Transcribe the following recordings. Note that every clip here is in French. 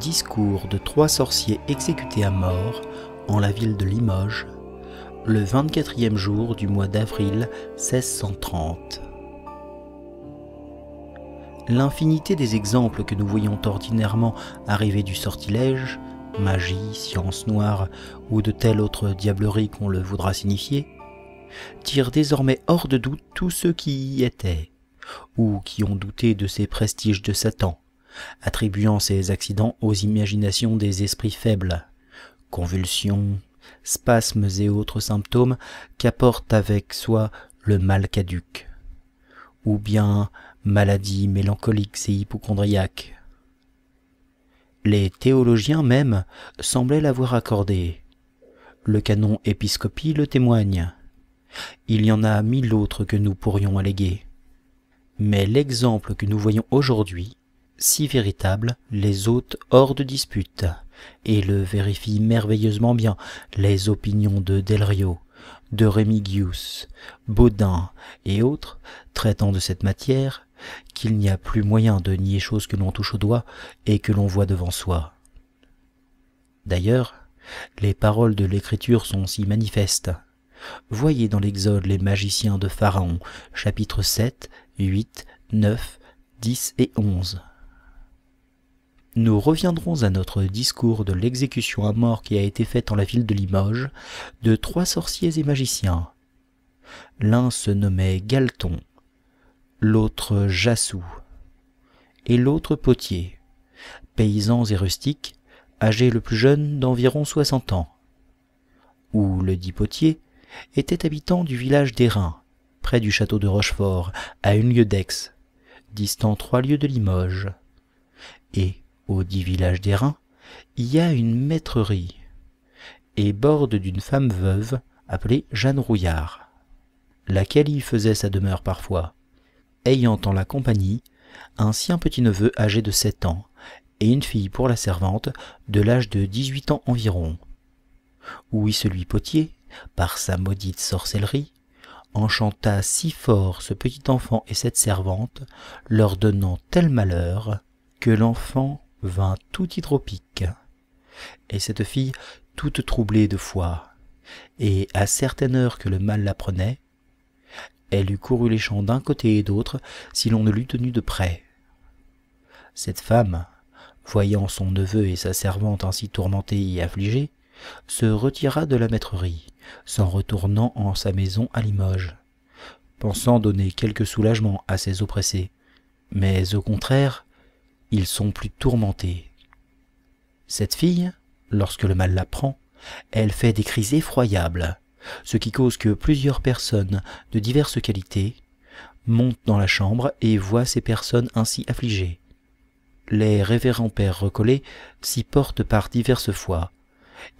Discours de trois sorciers exécutés à mort en la ville de Limoges, le 24e jour du mois d'avril 1630. L'infinité des exemples que nous voyons ordinairement arriver du sortilège, magie, science noire ou de telle autre diablerie qu'on le voudra signifier, tire désormais hors de doute tous ceux qui y étaient, ou qui ont douté de ces prestiges de Satan, attribuant ces accidents aux imaginations des esprits faibles, convulsions, spasmes et autres symptômes qu'apporte avec soi le mal caduc, ou bien maladies mélancoliques et hypochondriaques. Les théologiens même semblaient l'avoir accordé. Le canon épiscopie le témoigne. Il y en a mille autres que nous pourrions alléguer. Mais l'exemple que nous voyons aujourd'hui si véritable, les hôtes hors de dispute, et le vérifie merveilleusement bien les opinions de Delrio, de Remigius, Baudin et autres traitant de cette matière, qu'il n'y a plus moyen de nier chose que l'on touche au doigt et que l'on voit devant soi. D'ailleurs, les paroles de l'Écriture sont si manifestes. Voyez dans l'Exode les magiciens de Pharaon, chapitre 7, 8, 9, 10 et 11. Nous reviendrons à notre discours de l'exécution à mort qui a été faite en la ville de Limoges de trois sorciers et magiciens. L'un se nommait Galton, l'autre Jassou, et l'autre Potier, paysans et rustiques, âgés le plus jeune d'environ soixante ans, où le dit Potier était habitant du village d'Airain, près du château de Rochefort, à une lieue d'Aix, distant trois lieues de Limoges, et au dix villages d'airain, y a une maîtrerie, et borde d'une femme veuve appelée Jeanne Rouillard, laquelle y faisait sa demeure parfois, ayant en la compagnie un sien petit-neveu âgé de sept ans, et une fille pour la servante de l'âge de dix-huit ans environ. Oui, celui potier, par sa maudite sorcellerie, enchanta si fort ce petit enfant et cette servante, leur donnant tel malheur, que l'enfant vint tout hydropique. Et cette fille, toute troublée de foi, et à certaine heure que le mal la prenait, elle eût couru les champs d'un côté et d'autre si l'on ne l'eût tenue de près. Cette femme, voyant son neveu et sa servante ainsi tourmentés et affligés, se retira de la maîtrerie, s'en retournant en sa maison à Limoges, pensant donner quelque soulagement à ses oppressés, mais au contraire ils sont plus tourmentés. Cette fille, lorsque le mal la prend, elle fait des cris effroyables, ce qui cause que plusieurs personnes de diverses qualités montent dans la chambre et voient ces personnes ainsi affligées. Les révérends pères recollés s'y portent par diverses fois,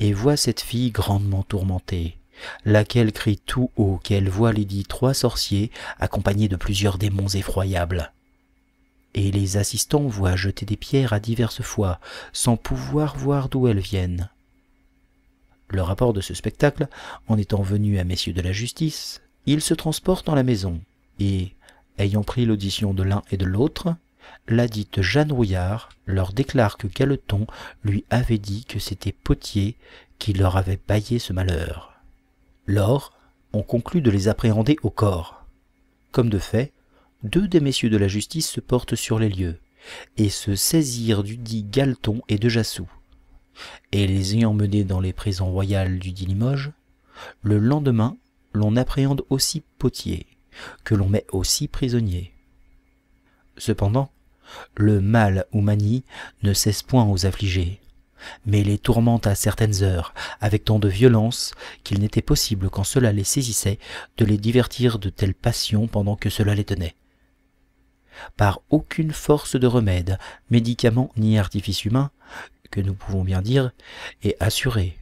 et voient cette fille grandement tourmentée, laquelle crie tout haut qu'elle voit les dix trois sorciers accompagnés de plusieurs démons effroyables et les assistants voient jeter des pierres à diverses fois, sans pouvoir voir d'où elles viennent. Le rapport de ce spectacle, en étant venu à messieurs de la justice, ils se transportent dans la maison, et, ayant pris l'audition de l'un et de l'autre, la dite Jeanne Rouillard leur déclare que Galeton lui avait dit que c'était Potier qui leur avait baillé ce malheur. Lors, on conclut de les appréhender au corps. Comme de fait, deux des messieurs de la justice se portent sur les lieux, et se saisirent du dit Galton et de Jassou. Et les ayant menés dans les prisons royales du dit Limoges, le lendemain, l'on appréhende aussi Potier, que l'on met aussi prisonnier. Cependant, le mal ou manie ne cesse point aux affligés, mais les tourmente à certaines heures, avec tant de violence qu'il n'était possible quand cela les saisissait de les divertir de telles passions pendant que cela les tenait par aucune force de remède, médicament ni artifice humain, que nous pouvons bien dire, est assurée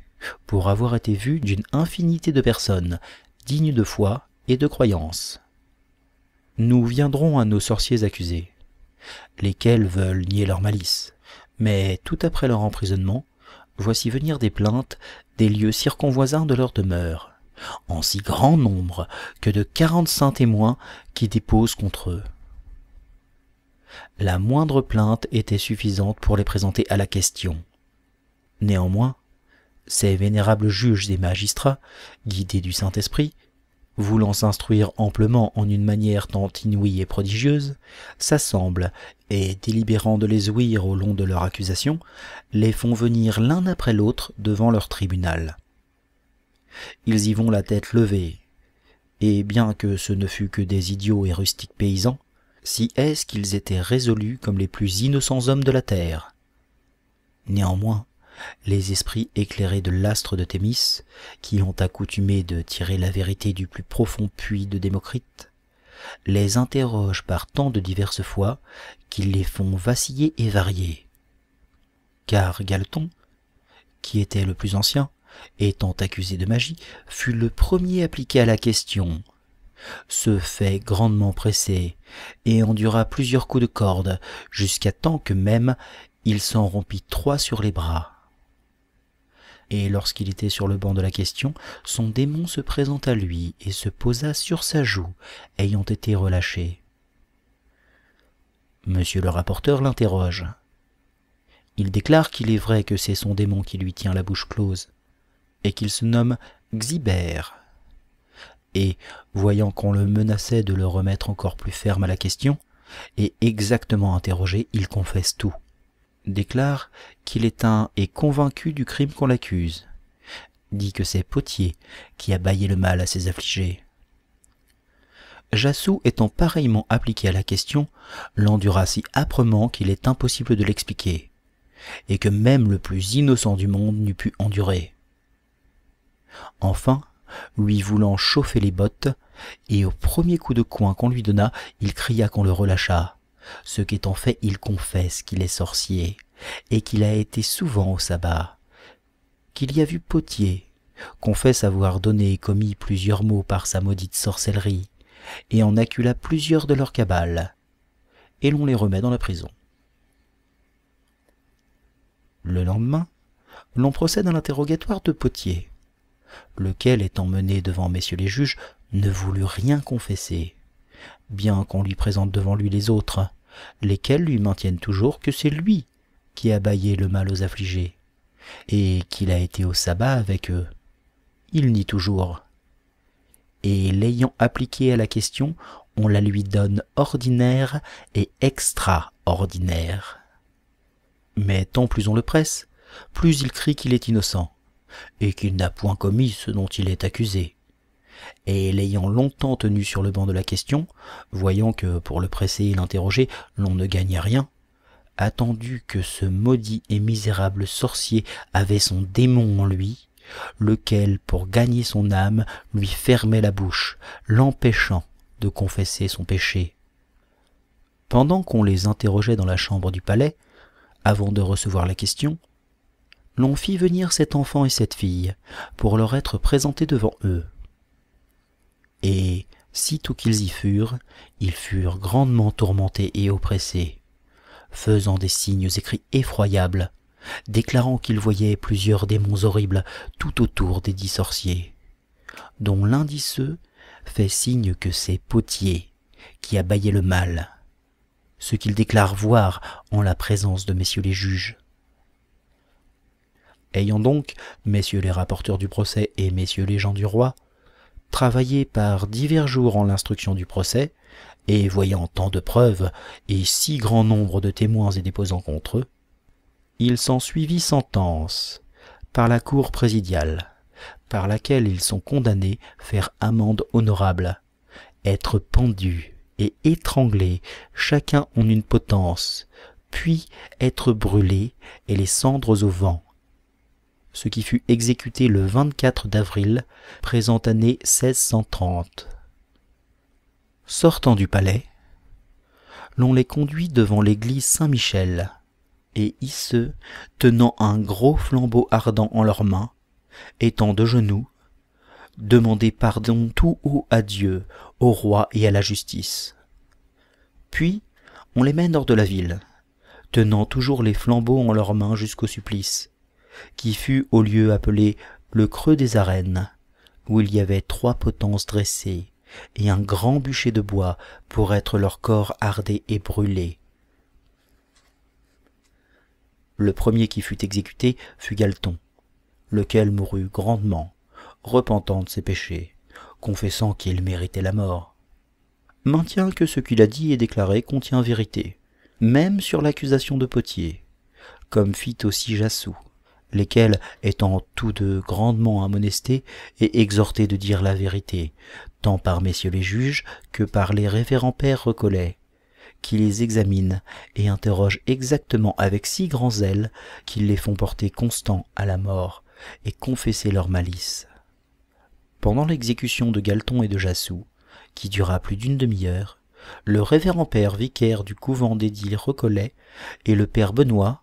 pour avoir été vu d'une infinité de personnes, dignes de foi et de croyance. Nous viendrons à nos sorciers accusés, lesquels veulent nier leur malice, mais tout après leur emprisonnement, voici venir des plaintes des lieux circonvoisins de leur demeure, en si grand nombre que de quarante-cinq témoins qui déposent contre eux. La moindre plainte était suffisante pour les présenter à la question. Néanmoins, ces vénérables juges et magistrats, guidés du Saint-Esprit, voulant s'instruire amplement en une manière tant inouïe et prodigieuse, s'assemblent et, délibérant de les ouïr au long de leur accusation, les font venir l'un après l'autre devant leur tribunal. Ils y vont la tête levée, et bien que ce ne fût que des idiots et rustiques paysans, si est-ce qu'ils étaient résolus comme les plus innocents hommes de la terre. Néanmoins, les esprits éclairés de l'astre de Thémis, qui ont accoutumé de tirer la vérité du plus profond puits de Démocrite, les interrogent par tant de diverses fois qu'ils les font vaciller et varier. Car Galton, qui était le plus ancien, étant accusé de magie, fut le premier appliqué à la question se fait grandement presser, et endura plusieurs coups de corde, jusqu'à temps que même il s'en rompit trois sur les bras. Et lorsqu'il était sur le banc de la question, son démon se présenta à lui et se posa sur sa joue, ayant été relâché. Monsieur le rapporteur l'interroge. Il déclare qu'il est vrai que c'est son démon qui lui tient la bouche close, et qu'il se nomme Xibert et, voyant qu'on le menaçait de le remettre encore plus ferme à la question, et exactement interrogé, il confesse tout, déclare qu'il est un et convaincu du crime qu'on l'accuse, dit que c'est Potier qui a baillé le mal à ses affligés. Jassou étant pareillement appliqué à la question, l'endura si âprement qu'il est impossible de l'expliquer, et que même le plus innocent du monde n'eût pu endurer. Enfin, lui voulant chauffer les bottes, et au premier coup de coin qu'on lui donna, il cria qu'on le relâchât. Ce qu'étant fait, il confesse qu'il est sorcier, et qu'il a été souvent au sabbat, qu'il y a vu potier, confesse avoir donné et commis plusieurs maux par sa maudite sorcellerie, et en accula plusieurs de leurs cabales, et l'on les remet dans la prison. Le lendemain, l'on procède à l'interrogatoire de Potier lequel, étant mené devant messieurs les juges, ne voulut rien confesser, bien qu'on lui présente devant lui les autres, lesquels lui maintiennent toujours que c'est lui qui a baillé le mal aux affligés, et qu'il a été au sabbat avec eux. Il nie toujours. Et l'ayant appliqué à la question, on la lui donne ordinaire et extraordinaire. Mais tant plus on le presse, plus il crie qu'il est innocent, et qu'il n'a point commis ce dont il est accusé. Et l'ayant longtemps tenu sur le banc de la question, voyant que pour le presser et l'interroger l'on ne gagnait rien, attendu que ce maudit et misérable sorcier avait son démon en lui, lequel, pour gagner son âme, lui fermait la bouche, l'empêchant de confesser son péché. Pendant qu'on les interrogeait dans la chambre du palais, avant de recevoir la question, l'on fit venir cet enfant et cette fille, pour leur être présentés devant eux. Et, sitôt qu'ils y furent, ils furent grandement tourmentés et oppressés, faisant des signes et cris effroyables, déclarant qu'ils voyaient plusieurs démons horribles tout autour des dix sorciers, dont l'un d'eux fait signe que c'est Potier qui a baillé le mal, ce qu'il déclarent voir en la présence de messieurs les juges. Ayant donc, messieurs les rapporteurs du procès et messieurs les gens du roi, travaillé par divers jours en l'instruction du procès, et voyant tant de preuves et si grand nombre de témoins et déposants contre eux, il suivit sentence par la cour présidiale, par laquelle ils sont condamnés faire amende honorable, être pendus et étranglés, chacun en une potence, puis être brûlés et les cendres au vent, ce qui fut exécuté le 24 d'avril, présente année 1630. Sortant du palais, l'on les conduit devant l'église Saint-Michel, et Isseux, tenant un gros flambeau ardent en leurs mains, étant de genoux, demander pardon tout haut à Dieu, au roi et à la justice. Puis, on les mène hors de la ville, tenant toujours les flambeaux en leurs mains jusqu'au supplice, qui fut au lieu appelé le creux des arènes, où il y avait trois potences dressées et un grand bûcher de bois pour être leur corps ardé et brûlé. Le premier qui fut exécuté fut Galton, lequel mourut grandement, repentant de ses péchés, confessant qu'il méritait la mort. Maintient que ce qu'il a dit et déclaré contient vérité, même sur l'accusation de Potier, comme fit aussi Jassou, lesquels, étant tous deux grandement amonestés et exhortés de dire la vérité, tant par messieurs les juges que par les révérends pères Recollets, qui les examinent et interrogent exactement avec si grand zèle qu'ils les font porter constants à la mort et confesser leur malice. Pendant l'exécution de Galton et de Jassou, qui dura plus d'une demi-heure, le révérend père vicaire du couvent dédié Recollet et le père Benoît,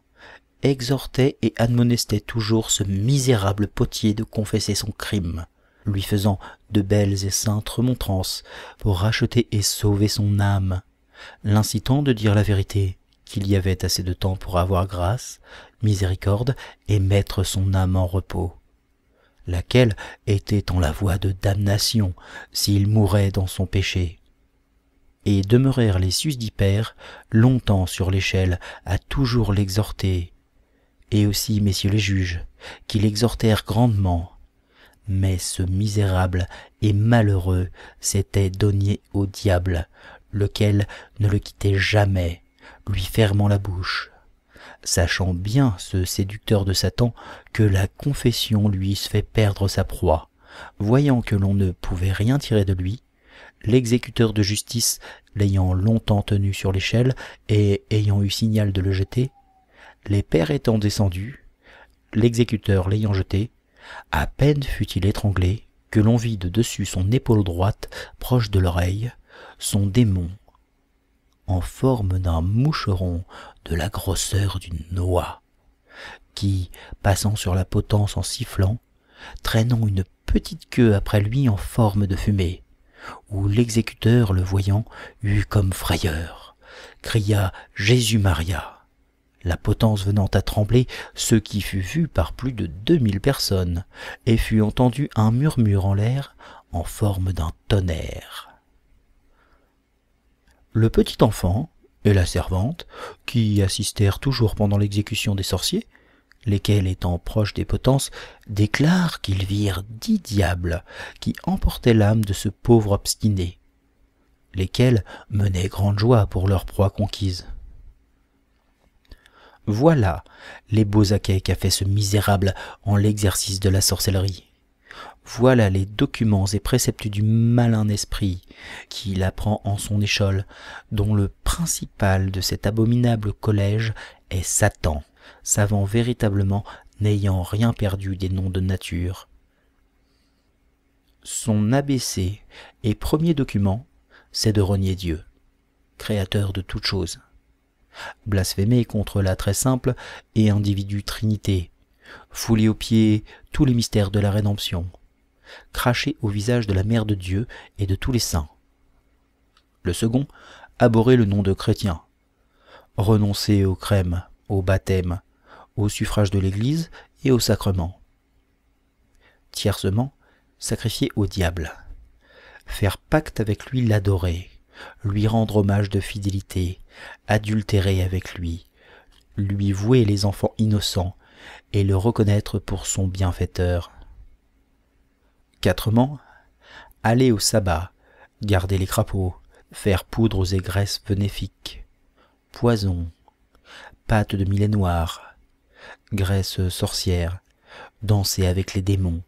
exhortait et admonestait toujours ce misérable potier de confesser son crime, lui faisant de belles et saintes remontrances pour racheter et sauver son âme, l'incitant de dire la vérité, qu'il y avait assez de temps pour avoir grâce, miséricorde et mettre son âme en repos, laquelle était en la voie de damnation s'il mourait dans son péché. Et demeurèrent les susdipères longtemps sur l'échelle à toujours l'exhorter, et aussi messieurs les juges, qui l'exhortèrent grandement. Mais ce misérable et malheureux s'était donné au diable, lequel ne le quittait jamais, lui fermant la bouche. Sachant bien, ce séducteur de Satan, que la confession lui fait perdre sa proie, voyant que l'on ne pouvait rien tirer de lui, l'exécuteur de justice, l'ayant longtemps tenu sur l'échelle et ayant eu signal de le jeter, les pères étant descendus, l'exécuteur l'ayant jeté, à peine fut-il étranglé que l'on vit de dessus son épaule droite, proche de l'oreille, son démon, en forme d'un moucheron de la grosseur d'une noix, qui, passant sur la potence en sifflant, traînant une petite queue après lui en forme de fumée, où l'exécuteur, le voyant, eut comme frayeur, cria Jésus-Maria la potence venant à trembler, ce qui fut vu par plus de deux mille personnes, et fut entendu un murmure en l'air en forme d'un tonnerre. Le petit enfant et la servante, qui assistèrent toujours pendant l'exécution des sorciers, lesquels étant proches des potences, déclarent qu'ils virent dix diables qui emportaient l'âme de ce pauvre obstiné, lesquels menaient grande joie pour leur proie conquise. Voilà les beaux acquets qu'a fait ce misérable en l'exercice de la sorcellerie. Voilà les documents et préceptes du malin esprit qu'il apprend en son échelle, dont le principal de cet abominable collège est Satan, savant véritablement n'ayant rien perdu des noms de nature. Son ABC et premier document, c'est de renier Dieu, créateur de toutes choses blasphémer contre la très simple et individue Trinité, fouler aux pieds tous les mystères de la rédemption, cracher au visage de la Mère de Dieu et de tous les saints. Le second, abhorrer le nom de chrétien, renoncer aux crèmes, au baptême, au suffrage de l'Église et au sacrement. Tiercement, sacrifier au diable, faire pacte avec lui l'adorer, lui rendre hommage de fidélité, adultérer avec lui, lui vouer les enfants innocents et le reconnaître pour son bienfaiteur. Quatrement, aller au sabbat, garder les crapauds, faire poudre aux graisses bénéfiques, poison, pâte de millet noir, graisse sorcière, danser avec les démons,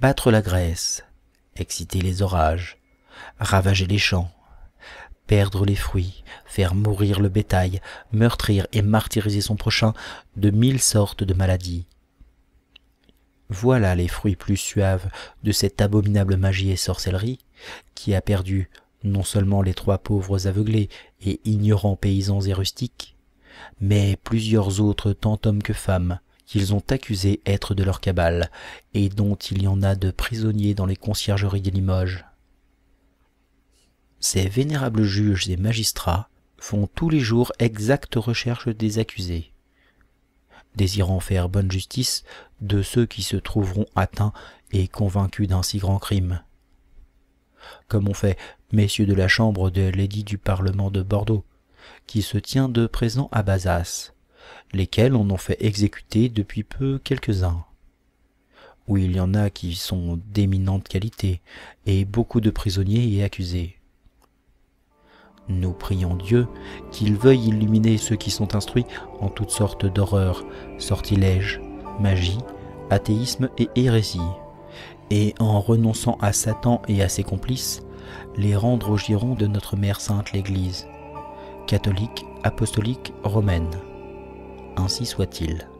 battre la graisse, exciter les orages, ravager les champs, perdre les fruits, faire mourir le bétail, meurtrir et martyriser son prochain de mille sortes de maladies. Voilà les fruits plus suaves de cette abominable magie et sorcellerie, qui a perdu non seulement les trois pauvres aveuglés et ignorants paysans et rustiques, mais plusieurs autres tant hommes que femmes, qu'ils ont accusés être de leur cabale, et dont il y en a de prisonniers dans les conciergeries des Limoges ces vénérables juges et magistrats font tous les jours exacte recherche des accusés, désirant faire bonne justice de ceux qui se trouveront atteints et convaincus d'un si grand crime. Comme ont fait messieurs de la Chambre de l'édit du Parlement de Bordeaux, qui se tient de présent à Bazas, lesquels en ont fait exécuter depuis peu quelques-uns. Où il y en a qui sont d'éminente qualité, et beaucoup de prisonniers et accusés. Nous prions Dieu qu'il veuille illuminer ceux qui sont instruits en toutes sortes d'horreurs, sortilèges, magie, athéisme et hérésie, et en renonçant à Satan et à ses complices, les rendre au giron de notre Mère Sainte l'Église, catholique, apostolique, romaine. Ainsi soit-il.